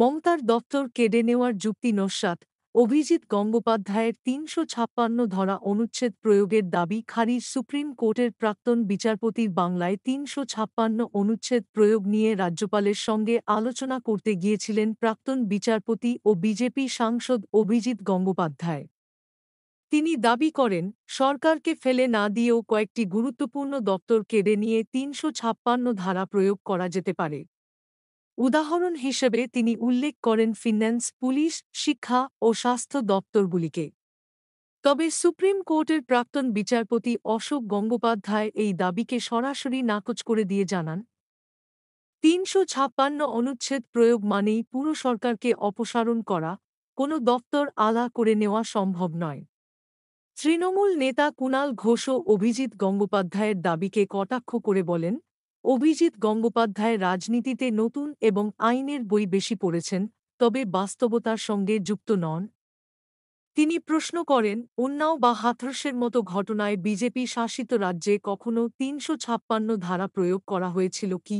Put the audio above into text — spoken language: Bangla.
মমতার দপ্তর কেড়ে নেওয়ার যুক্তি নস্বাত অভিজিৎ গঙ্গোপাধ্যায়ের তিনশো ছাপ্পান্ন ধরা অনুচ্ছেদ প্রয়োগের দাবি খারিজ সুপ্রিম কোর্টের প্রাক্তন বিচারপতির বাংলায় তিনশো ছাপ্পান্ন অনুচ্ছেদ প্রয়োগ নিয়ে রাজ্যপালের সঙ্গে আলোচনা করতে গিয়েছিলেন প্রাক্তন বিচারপতি ও বিজেপি সাংসদ অভিজিৎ গঙ্গোপাধ্যায় তিনি দাবি করেন সরকারকে ফেলে না দিয়েও কয়েকটি গুরুত্বপূর্ণ দপ্তর কেড়ে নিয়ে তিনশো ছাপ্পান্ন ধারা প্রয়োগ করা যেতে পারে উদাহরণ হিসেবে তিনি উল্লেখ করেন ফিন্যান্স পুলিশ শিক্ষা ও স্বাস্থ্য দপ্তরগুলিকে তবে সুপ্রিম কোর্টের প্রাক্তন বিচারপতি অশোক গঙ্গোপাধ্যায় এই দাবিকে সরাসরি নাকচ করে দিয়ে জানান তিনশো ছাপ্পান্ন অনুচ্ছেদ প্রয়োগ মানেই পুরো সরকারকে অপসারণ করা কোনো দপ্তর আলা করে নেওয়া সম্ভব নয় তৃণমূল নেতা কুণাল ঘোষ অভিজিৎ গঙ্গোপাধ্যায়ের দাবিকে কটাক্ষ করে বলেন অভিজিৎ গঙ্গোপাধ্যায় রাজনীতিতে নতুন এবং আইনের বই বেশি পড়েছেন তবে বাস্তবতার সঙ্গে যুক্ত নন তিনি প্রশ্ন করেন উন্নাও বা হাথরসের মতো ঘটনায় বিজেপি শাসিত রাজ্যে কখনও তিনশো ছাপ্পান্ন ধারা প্রয়োগ করা হয়েছিল কি